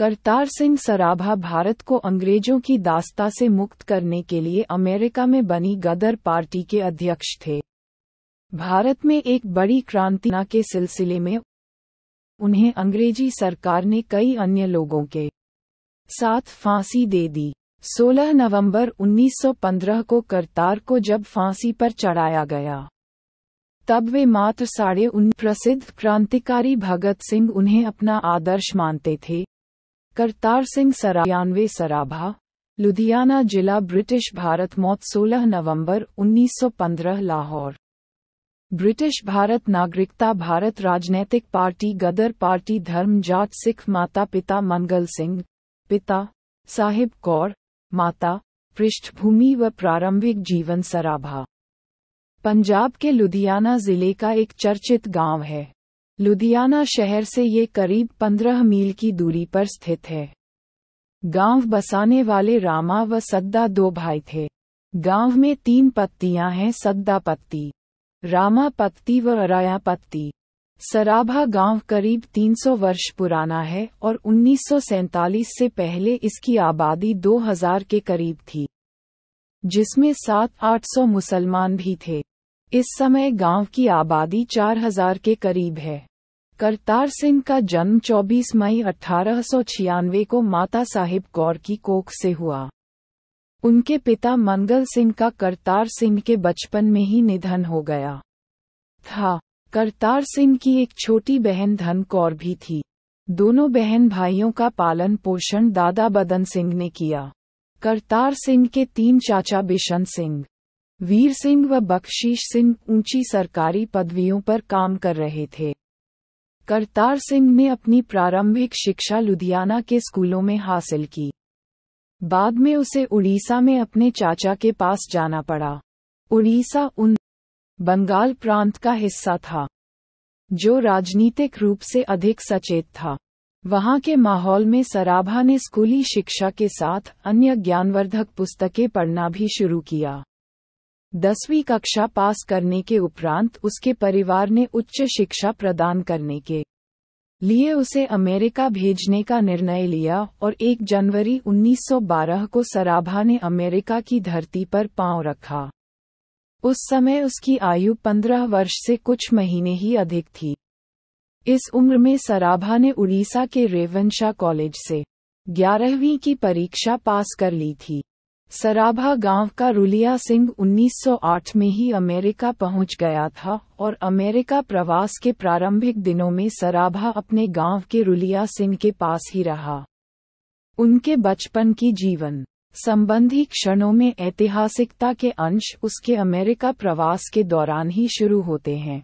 करतार सिंह सराभा भारत को अंग्रेजों की दास्ता से मुक्त करने के लिए अमेरिका में बनी गदर पार्टी के अध्यक्ष थे भारत में एक बड़ी क्रांति के सिलसिले में उन्हें अंग्रेजी सरकार ने कई अन्य लोगों के साथ फांसी दे दी 16 नवंबर 1915 को करतार को जब फांसी पर चढ़ाया गया तब वे मात्र साढ़े उन प्रसिद्ध क्रांतिकारी भगत सिंह उन्हें अपना आदर्श मानते थे करतार सिंह सरायानवे सराभा लुधियाना जिला ब्रिटिश भारत मौत 16 नवंबर 1915 लाहौर ब्रिटिश भारत नागरिकता भारत राजनैतिक पार्टी गदर पार्टी धर्म जाट सिख माता पिता मंगल सिंह पिता साहिब कौर माता पृष्ठभूमि व प्रारंभिक जीवन सराभा पंजाब के लुधियाना जिले का एक चर्चित गांव है लुधियाना शहर से ये करीब पंद्रह मील की दूरी पर स्थित है गांव बसाने वाले रामा व सद्दा दो भाई थे गांव में तीन पत्तियां हैं सद्दा पत्ती रामा पत्ती व अराया पत्ती सराभा गांव करीब 300 वर्ष पुराना है और उन्नीस से पहले इसकी आबादी 2000 के करीब थी जिसमें सात आठ मुसलमान भी थे इस समय गांव की आबादी 4000 के करीब है करतार सिंह का जन्म 24 मई अठारह को माता साहिब कौर की कोख से हुआ उनके पिता मंगल सिंह का करतार सिंह के बचपन में ही निधन हो गया था करतार सिंह की एक छोटी बहन धन कौर भी थी दोनों बहन भाइयों का पालन पोषण दादा बदन सिंह ने किया करतार सिंह के तीन चाचा बिशन सिंह वीर सिंह व बख्शीश सिंह ऊंची सरकारी पदवियों पर काम कर रहे थे करतार सिंह ने अपनी प्रारंभिक शिक्षा लुधियाना के स्कूलों में हासिल की बाद में उसे उड़ीसा में अपने चाचा के पास जाना पड़ा उड़ीसा उन बंगाल प्रांत का हिस्सा था जो राजनीतिक रूप से अधिक सचेत था वहां के माहौल में सराभा ने स्कूली शिक्षा के साथ अन्य ज्ञानवर्धक पुस्तकें पढ़ना भी शुरू किया दसवीं कक्षा पास करने के उपरांत उसके परिवार ने उच्च शिक्षा प्रदान करने के लिए उसे अमेरिका भेजने का निर्णय लिया और 1 जनवरी 1912 को सराभा ने अमेरिका की धरती पर पांव रखा उस समय उसकी आयु 15 वर्ष से कुछ महीने ही अधिक थी इस उम्र में सराभा ने उड़ीसा के रेवंशा कॉलेज से ग्यारहवीं की परीक्षा पास कर ली थी सराभा गांव का रुलिया सिंह 1908 में ही अमेरिका पहुंच गया था और अमेरिका प्रवास के प्रारंभिक दिनों में सराभा अपने गांव के रुलिया सिंह के पास ही रहा उनके बचपन की जीवन संबंधी क्षणों में ऐतिहासिकता के अंश उसके अमेरिका प्रवास के दौरान ही शुरू होते हैं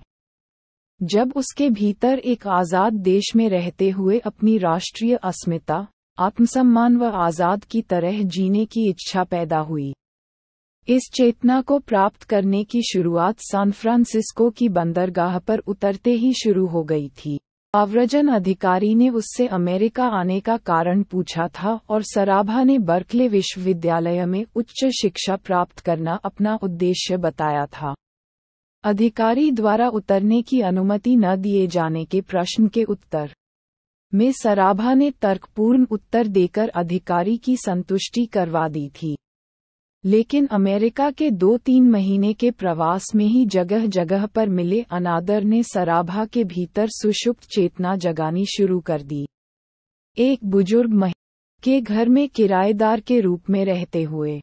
जब उसके भीतर एक आज़ाद देश में रहते हुए अपनी राष्ट्रीय अस्मिता आत्मसम्मान व आज़ाद की तरह जीने की इच्छा पैदा हुई इस चेतना को प्राप्त करने की शुरुआत सान फ्रांसिस्को की बंदरगाह पर उतरते ही शुरू हो गई थी आव्रजन अधिकारी ने उससे अमेरिका आने का कारण पूछा था और सराभा ने बर्कले विश्वविद्यालय में उच्च शिक्षा प्राप्त करना अपना उद्देश्य बताया था अधिकारी द्वारा उतरने की अनुमति न दिए जाने के प्रश्न के उत्तर में सराभा ने तर्कपूर्ण उत्तर देकर अधिकारी की संतुष्टि करवा दी थी लेकिन अमेरिका के दो तीन महीने के प्रवास में ही जगह जगह पर मिले अनादर ने सराभा के भीतर सुषुप्त चेतना जगानी शुरू कर दी एक बुजुर्ग महिला के घर में किराएदार के रूप में रहते हुए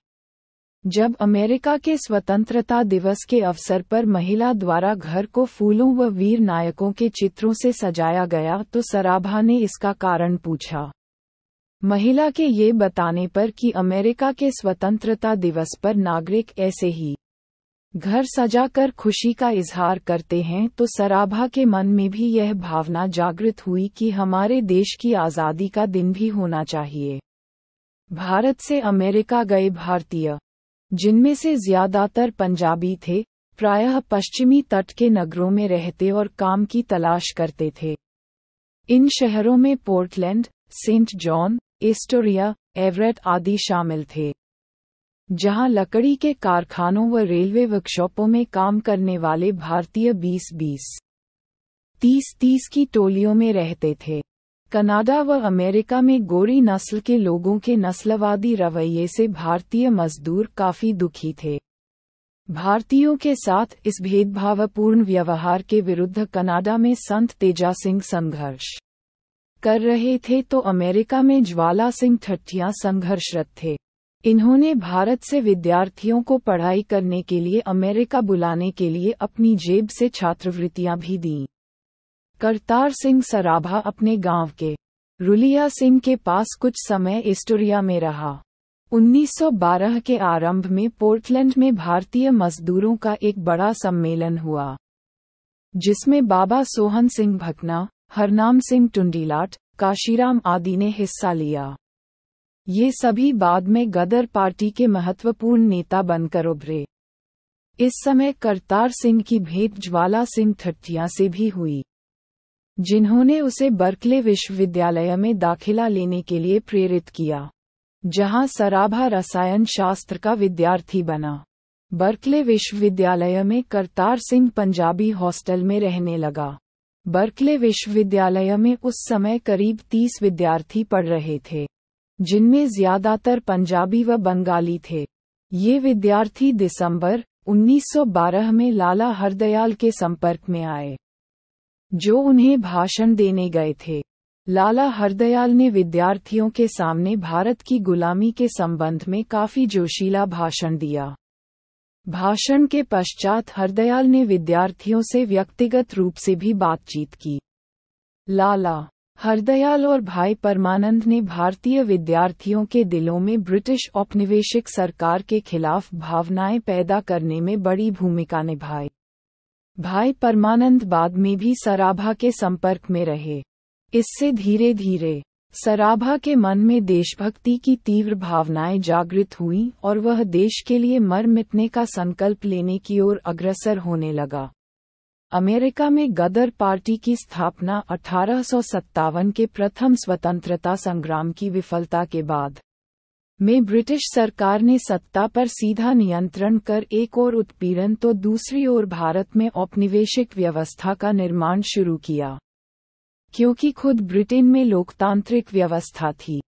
जब अमेरिका के स्वतंत्रता दिवस के अवसर पर महिला द्वारा घर को फूलों व वीर नायकों के चित्रों से सजाया गया तो सराभा ने इसका कारण पूछा महिला के ये बताने पर कि अमेरिका के स्वतंत्रता दिवस पर नागरिक ऐसे ही घर सजाकर खुशी का इजहार करते हैं तो सराभा के मन में भी यह भावना जागृत हुई कि हमारे देश की आज़ादी का दिन भी होना चाहिए भारत से अमेरिका गए भारतीय जिनमें से ज्यादातर पंजाबी थे प्रायः पश्चिमी तट के नगरों में रहते और काम की तलाश करते थे इन शहरों में Portland Saint John Astoria Everett आदि शामिल थे जहां लकड़ी के कारखानों व रेलवे वर्कशॉपों में काम करने वाले भारतीय 20-20, 30-30 की टोलियों में रहते थे कनाडा व अमेरिका में गोरी नस्ल के लोगों के नस्लवादी रवैये से भारतीय मजदूर काफी दुखी थे भारतीयों के साथ इस भेदभावपूर्ण व्यवहार के विरुद्ध कनाडा में संत तेजा सिंह संघर्ष कर रहे थे तो अमेरिका में ज्वाला सिंह ठट्ठिया संघर्षरत थे इन्होंने भारत से विद्यार्थियों को पढ़ाई करने के लिए अमेरिका बुलाने के लिए अपनी जेब से छात्रवृत्तियां भी दीं करतार सिंह सराभा अपने गांव के रुलिया सिंह के पास कुछ समय एस्टोरिया में रहा 1912 के आरंभ में पोर्टलैंड में भारतीय मजदूरों का एक बड़ा सम्मेलन हुआ जिसमें बाबा सोहन सिंह भकना हरनाम सिंह टुंडीलाट काशीराम आदि ने हिस्सा लिया ये सभी बाद में गदर पार्टी के महत्वपूर्ण नेता बनकर उभरे इस समय करतार सिंह की भेंट ज्वाला सिंह थट्टिया से भी हुई जिन्होंने उसे बर्कले विश्वविद्यालय में दाखिला लेने के लिए प्रेरित किया जहां सराभा रसायन शास्त्र का विद्यार्थी बना बर्कले विश्वविद्यालय में करतार सिंह पंजाबी हॉस्टल में रहने लगा बर्कले विश्वविद्यालय में उस समय करीब तीस विद्यार्थी पढ़ रहे थे जिनमें ज्यादातर पंजाबी व बंगाली थे ये विद्यार्थी दिसंबर 1912 में लाला हरदयाल के संपर्क में आए जो उन्हें भाषण देने गए थे लाला हरदयाल ने विद्यार्थियों के सामने भारत की गुलामी के संबंध में काफी जोशीला भाषण दिया भाषण के पश्चात हरदयाल ने विद्यार्थियों से व्यक्तिगत रूप से भी बातचीत की लाला हरदयाल और भाई परमानंद ने भारतीय विद्यार्थियों के दिलों में ब्रिटिश औपनिवेशिक सरकार के खिलाफ भावनाएं पैदा करने में बड़ी भूमिका निभाई भाई परमानंद बाद में भी सराभा के संपर्क में रहे इससे धीरे धीरे सराभा के मन में देशभक्ति की तीव्र भावनाएं जागृत हुईं और वह देश के लिए मर मिटने का संकल्प लेने की ओर अग्रसर होने लगा अमेरिका में गदर पार्टी की स्थापना अठारह के प्रथम स्वतंत्रता संग्राम की विफलता के बाद में ब्रिटिश सरकार ने सत्ता पर सीधा नियंत्रण कर एक और उत्पीड़न तो दूसरी ओर भारत में औपनिवेशिक व्यवस्था का निर्माण शुरू किया क्योंकि खुद ब्रिटेन में लोकतांत्रिक व्यवस्था थी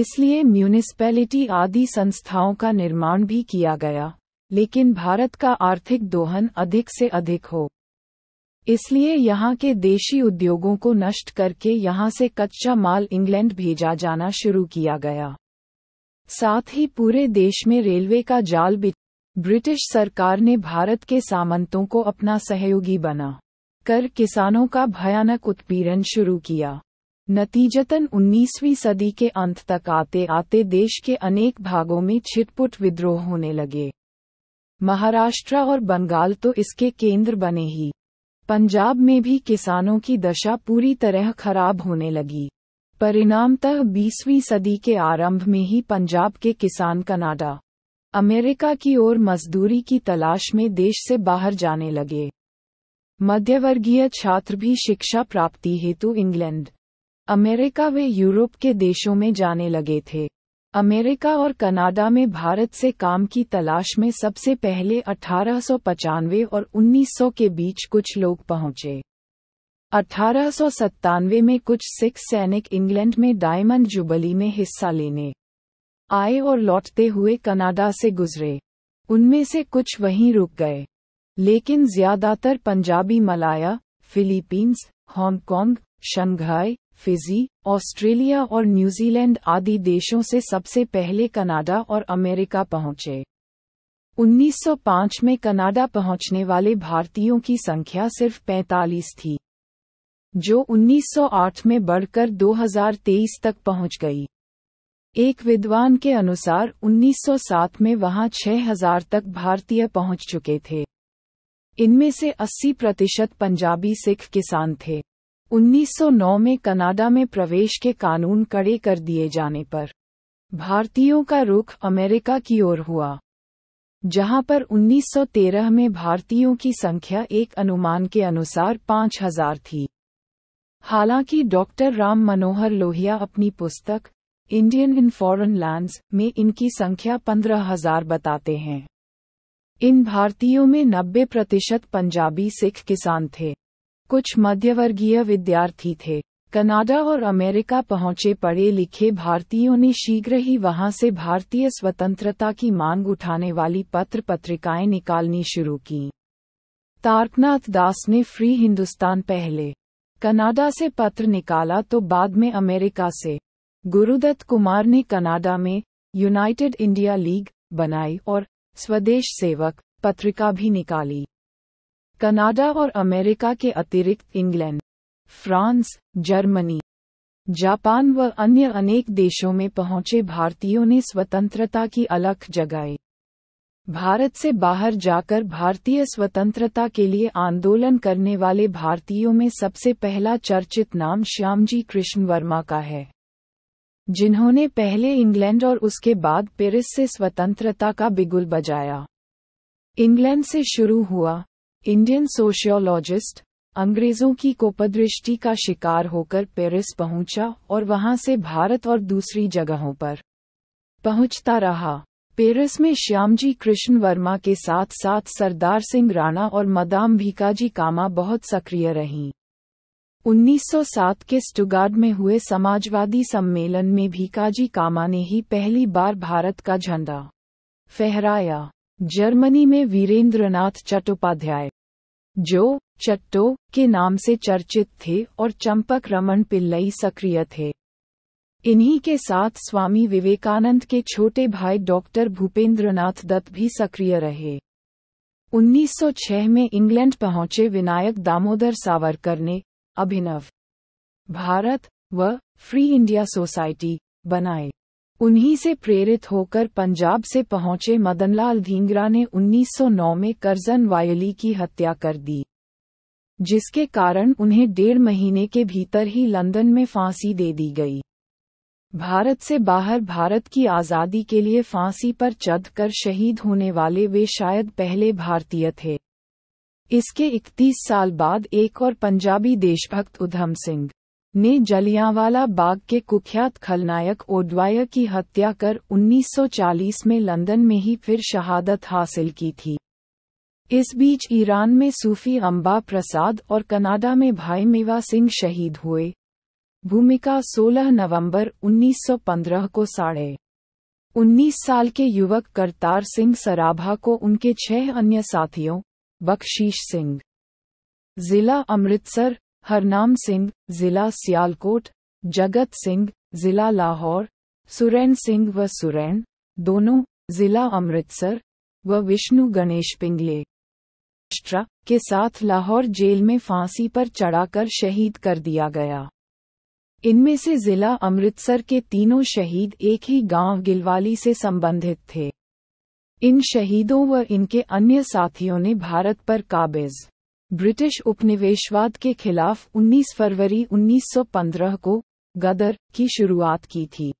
इसलिए म्यूनिसपैलिटी आदि संस्थाओं का निर्माण भी किया गया लेकिन भारत का आर्थिक दोहन अधिक से अधिक हो इसलिए यहाँ के देशी उद्योगों को नष्ट करके यहाँ से कच्चा माल इंग्लैंड भेजा जाना शुरू किया गया साथ ही पूरे देश में रेलवे का जाल ब्रिटिश सरकार ने भारत के सामंतों को अपना सहयोगी बना कर किसानों का भयानक उत्पीड़न शुरू किया नतीजतन 19वीं सदी के अंत तक आते आते देश के अनेक भागों में छिटपुट विद्रोह होने लगे महाराष्ट्र और बंगाल तो इसके केंद्र बने ही पंजाब में भी किसानों की दशा पूरी तरह खराब होने लगी परिणामतः 20वीं सदी के आरंभ में ही पंजाब के किसान कनाडा अमेरिका की ओर मजदूरी की तलाश में देश से बाहर जाने लगे मध्यवर्गीय छात्र भी शिक्षा प्राप्ति हेतु इंग्लैंड अमेरिका वे यूरोप के देशों में जाने लगे थे अमेरिका और कनाडा में भारत से काम की तलाश में सबसे पहले अठारह और 1900 के बीच कुछ लोग पहुंचे अठारह में कुछ सिख सैनिक इंग्लैंड में डायमंड जुबली में हिस्सा लेने आए और लौटते हुए कनाडा से गुजरे उनमें से कुछ वहीं रुक गए लेकिन ज्यादातर Punjabi Malaya Philippines Hong Kong Shanghai Fiji Australia और न्यूजीलैंड आदि देशों से सबसे पहले कनाडा और अमेरिका पहुंचे 1905 में कनाडा पहुंचने वाले भारतीयों की संख्या सिर्फ 45 थी जो 1908 में बढ़कर 2023 तक पहुंच गई एक विद्वान के अनुसार 1907 में वहां 6000 तक भारतीय पहुंच चुके थे इनमें से 80 प्रतिशत पंजाबी सिख किसान थे 1909 में कनाडा में प्रवेश के कानून कड़े कर दिए जाने पर भारतीयों का रुख अमेरिका की ओर हुआ जहां पर 1913 में भारतीयों की संख्या एक अनुमान के अनुसार 5000 थी हालांकि डॉक्टर राम मनोहर लोहिया अपनी पुस्तक इंडियन इन फॉरेन लैंड्स में इनकी संख्या पंद्रह हजार बताते हैं इन भारतीयों में नब्बे प्रतिशत पंजाबी सिख किसान थे कुछ मध्यवर्गीय विद्यार्थी थे कनाडा और अमेरिका पहुंचे पढ़े लिखे भारतीयों ने शीघ्र ही वहां से भारतीय स्वतंत्रता की मांग उठाने वाली पत्र पत्रिकाएं निकालनी शुरू की तारकनाथ दास ने फ्री हिंदुस्तान पहले कनाडा से पत्र निकाला तो बाद में अमेरिका से गुरुदत्त कुमार ने कनाडा में यूनाइटेड इंडिया लीग बनाई और स्वदेश सेवक पत्रिका भी निकाली कनाडा और अमेरिका के अतिरिक्त इंग्लैंड फ्रांस जर्मनी जापान व अन्य अनेक देशों में पहुंचे भारतीयों ने स्वतंत्रता की अलख जगाई भारत से बाहर जाकर भारतीय स्वतंत्रता के लिए आंदोलन करने वाले भारतीयों में सबसे पहला चर्चित नाम श्यामजी कृष्ण वर्मा का है जिन्होंने पहले इंग्लैंड और उसके बाद पेरिस से स्वतंत्रता का बिगुल बजाया इंग्लैंड से शुरू हुआ इंडियन सोशियोलॉजिस्ट अंग्रेजों की कोपदृष्टि का शिकार होकर पेरिस पहुंचा और वहां से भारत और दूसरी जगहों पर पहुंचता रहा पेरिस में श्यामजी कृष्ण वर्मा के साथ साथ सरदार सिंह राणा और मदाम भीकाजी कामा बहुत सक्रिय रहीं 1907 के स्टुगार्ड में हुए समाजवादी सम्मेलन में भीकाजी कामा ने ही पहली बार भारत का झंडा फहराया जर्मनी में वीरेंद्रनाथ चट्टोपाध्याय जो चट्टो के नाम से चर्चित थे और चंपक रमन पिल्लई सक्रिय थे इन्हीं के साथ स्वामी विवेकानंद के छोटे भाई डॉक्टर भूपेंद्रनाथ दत्त भी सक्रिय रहे 1906 में इंग्लैंड पहुंचे विनायक दामोदर सावरकर ने अभिनव भारत व फ्री इंडिया सोसाइटी बनाए उन्हीं से प्रेरित होकर पंजाब से पहुंचे मदनलाल धींगरा ने 1909 में करजन वायली की हत्या कर दी जिसके कारण उन्हें डेढ़ महीने के भीतर ही लंदन में फांसी दे दी गई भारत से बाहर भारत की आज़ादी के लिए फांसी पर चढ़कर शहीद होने वाले वे शायद पहले भारतीय थे इसके 31 साल बाद एक और पंजाबी देशभक्त उधम सिंह ने जलियांवाला बाग के कुख्यात खलनायक ओडवायर की हत्या कर 1940 में लंदन में ही फिर शहादत हासिल की थी इस बीच ईरान में सूफी अम्बा प्रसाद और कनाडा में भाई मेवा सिंह शहीद हुए भूमिका 16 नवंबर 1915 को साढ़े उन्नीस साल के युवक करतार सिंह सराभा को उनके छह अन्य साथियों बख्शीश सिंह जिला अमृतसर हरनाम सिंह जिला सियालकोट जगत सिंह जिला लाहौर सुरैन सिंह व सुरैन दोनों जिला अमृतसर व विष्णु गणेश पिंगले के साथ लाहौर जेल में फांसी पर चढ़ाकर शहीद कर दिया गया इनमें से जिला अमृतसर के तीनों शहीद एक ही गांव गिलवाली से संबंधित थे इन शहीदों व इनके अन्य साथियों ने भारत पर काबिज ब्रिटिश उपनिवेशवाद के खिलाफ 19 फरवरी 1915 को गदर की शुरुआत की थी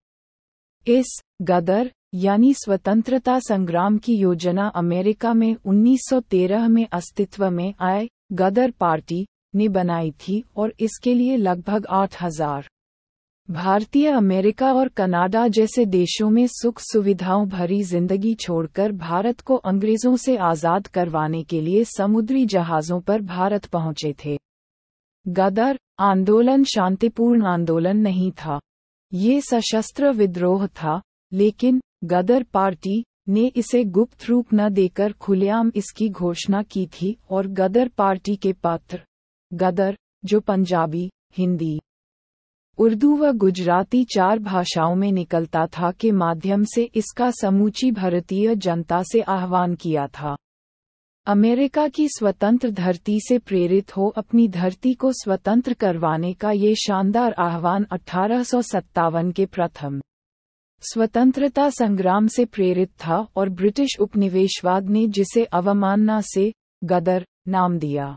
इस गदर यानी स्वतंत्रता संग्राम की योजना अमेरिका में 1913 में अस्तित्व में आए गदर पार्टी ने बनाई थी और इसके लिए लगभग 8000 भारतीय अमेरिका और कनाडा जैसे देशों में सुख सुविधाओं भरी जिंदगी छोड़कर भारत को अंग्रेजों से आज़ाद करवाने के लिए समुद्री जहाज़ों पर भारत पहुंचे थे गदर आंदोलन शांतिपूर्ण आंदोलन नहीं था ये सशस्त्र विद्रोह था लेकिन गदर पार्टी ने इसे गुप्त रूप न देकर खुलेआम इसकी घोषणा की थी और गदर पार्टी के पात्र गदर जो पंजाबी हिंदी उर्दू व गुजराती चार भाषाओं में निकलता था के माध्यम से इसका समूची भारतीय जनता से आह्वान किया था अमेरिका की स्वतंत्र धरती से प्रेरित हो अपनी धरती को स्वतंत्र करवाने का ये शानदार आह्वान अठारह के प्रथम स्वतंत्रता संग्राम से प्रेरित था और ब्रिटिश उपनिवेशवाद ने जिसे अवमानना से गदर नाम दिया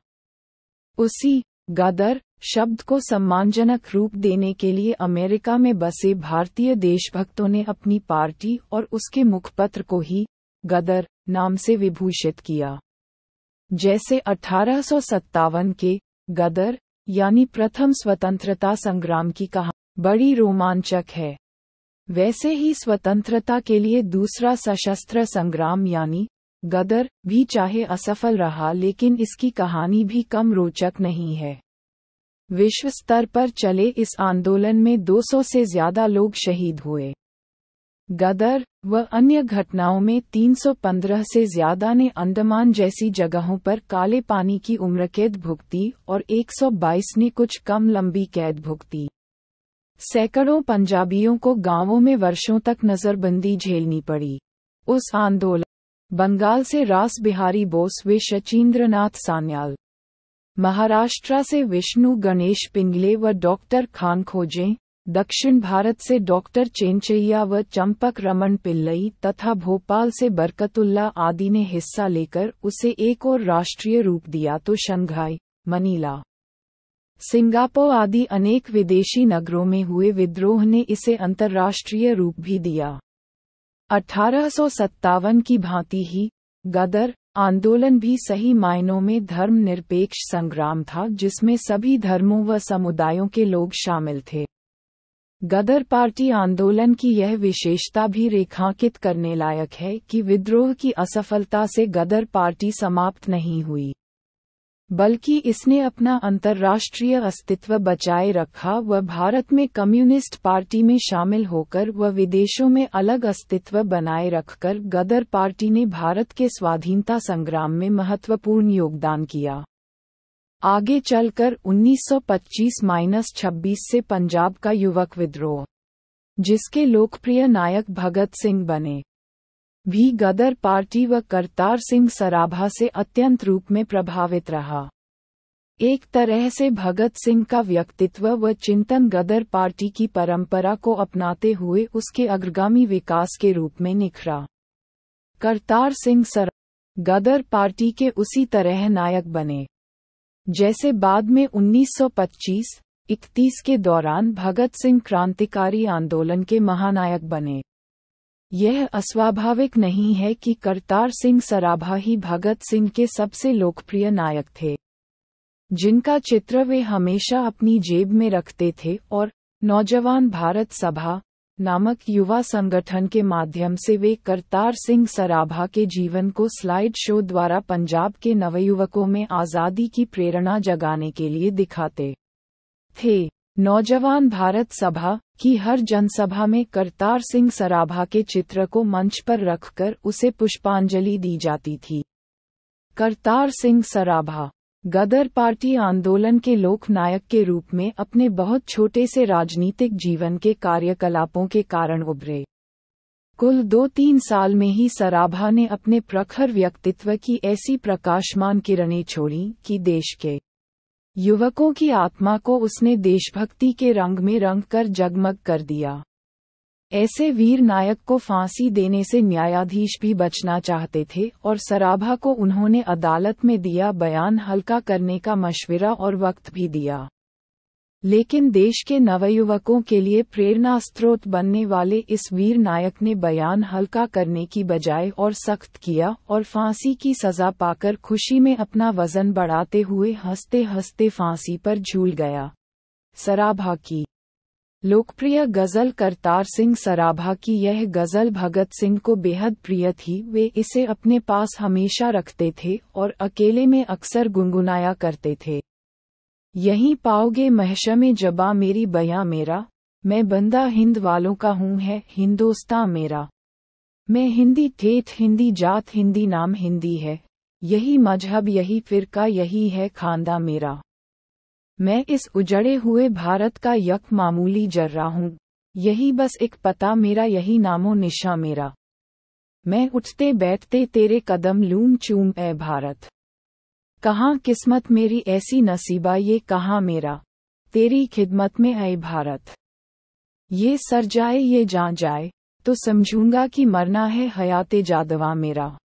उसी गदर शब्द को सम्मानजनक रूप देने के लिए अमेरिका में बसे भारतीय देशभक्तों ने अपनी पार्टी और उसके मुखपत्र को ही गदर नाम से विभूषित किया जैसे अठारह के गदर यानी प्रथम स्वतंत्रता संग्राम की कहा बड़ी रोमांचक है वैसे ही स्वतंत्रता के लिए दूसरा सशस्त्र संग्राम यानी गदर भी चाहे असफल रहा लेकिन इसकी कहानी भी कम रोचक नहीं है विश्व स्तर पर चले इस आंदोलन में 200 से ज्यादा लोग शहीद हुए गदर व अन्य घटनाओं में 315 से ज्यादा ने अंडमान जैसी जगहों पर काले पानी की उम्र कैद भुगती और 122 ने कुछ कम लंबी कैद भुगती सैकड़ों पंजाबियों को गांवों में वर्षों तक नजरबंदी झेलनी पड़ी उस आंदोलन बंगाल से रास बिहारी बोस वे शचीन्द्रनाथ सान्याल महाराष्ट्र से विष्णु गणेश पिंगले व डॉक्टर खान खोजें दक्षिण भारत से डॉक्टर चेनचैया व चंपक रमन पिल्लई तथा भोपाल से बरकतुल्ला आदि ने हिस्सा लेकर उसे एक और राष्ट्रीय रूप दिया तो शंघाई मनीला सिंगापुर आदि अनेक विदेशी नगरों में हुए विद्रोह ने इसे अंतर्राष्ट्रीय रूप भी दिया अठारह की भांति ही गदर आंदोलन भी सही मायनों में धर्मनिरपेक्ष संग्राम था जिसमें सभी धर्मों व समुदायों के लोग शामिल थे गदर पार्टी आंदोलन की यह विशेषता भी रेखांकित करने लायक है कि विद्रोह की असफलता से गदर पार्टी समाप्त नहीं हुई बल्कि इसने अपना अंतर्राष्ट्रीय अस्तित्व बचाए रखा व भारत में कम्युनिस्ट पार्टी में शामिल होकर व विदेशों में अलग अस्तित्व बनाए रखकर गदर पार्टी ने भारत के स्वाधीनता संग्राम में महत्वपूर्ण योगदान किया आगे चलकर 1925-26 से पंजाब का युवक विद्रोह जिसके लोकप्रिय नायक भगत सिंह बने भी गदर पार्टी व करतार सिंह सराभा से अत्यंत रूप में प्रभावित रहा एक तरह से भगत सिंह का व्यक्तित्व व चिंतन गदर पार्टी की परंपरा को अपनाते हुए उसके अग्रगामी विकास के रूप में निखरा करतार सिंह सर गदर पार्टी के उसी तरह नायक बने जैसे बाद में 1925-31 के दौरान भगत सिंह क्रांतिकारी आंदोलन के महानायक बने यह अस्वाभाविक नहीं है कि करतार सिंह सराभा ही भगत सिंह के सबसे लोकप्रिय नायक थे जिनका चित्र वे हमेशा अपनी जेब में रखते थे और नौजवान भारत सभा नामक युवा संगठन के माध्यम से वे करतार सिंह सराभा के जीवन को स्लाइड शो द्वारा पंजाब के नवयुवकों में आज़ादी की प्रेरणा जगाने के लिए दिखाते थे नौजवान भारत सभा की हर जनसभा में करतार सिंह सराभा के चित्र को मंच पर रखकर उसे पुष्पांजलि दी जाती थी करतार सिंह सराभा गदर पार्टी आंदोलन के लोकनायक के रूप में अपने बहुत छोटे से राजनीतिक जीवन के कार्यकलापों के कारण उभरे कुल दो तीन साल में ही सराभा ने अपने प्रखर व्यक्तित्व की ऐसी प्रकाशमान किरणें छोड़ी कि देश के युवकों की आत्मा को उसने देशभक्ति के रंग में रंग कर जगमग कर दिया ऐसे वीर नायक को फांसी देने से न्यायाधीश भी बचना चाहते थे और सराभा को उन्होंने अदालत में दिया बयान हल्का करने का मशविरा और वक्त भी दिया लेकिन देश के नवयुवकों के लिए प्रेरणा स्रोत बनने वाले इस वीर नायक ने बयान हल्का करने की बजाय और सख्त किया और फांसी की सजा पाकर खुशी में अपना वजन बढ़ाते हुए हंसते हंसते फांसी पर झूल गया सराभा की लोकप्रिय गजल करतार सिंह सराभा की यह गजल भगत सिंह को बेहद प्रिय थी वे इसे अपने पास हमेशा रखते थे और अकेले में अक्सर गुनगुनाया करते थे यहीं पाओगे महशम जबा मेरी बयां मेरा मैं बंदा हिंद वालों का हूँ है हिंदोस्ता मेरा मैं हिंदी थेथ हिंदी जात हिंदी नाम हिंदी है यही मजहब यही फिरका यही है खानदा मेरा मैं इस उजड़े हुए भारत का यक मामूली जर्रा हूँ यही बस एक पता मेरा यही नामो निशा मेरा मैं उठते बैठते तेरे कदम लूम चूम ए भारत कहाँ किस्मत मेरी ऐसी नसीबा ये कहाँ मेरा तेरी खिदमत में आए भारत ये सर जाए ये जा जाए तो समझूंगा कि मरना है हयाते जादवा मेरा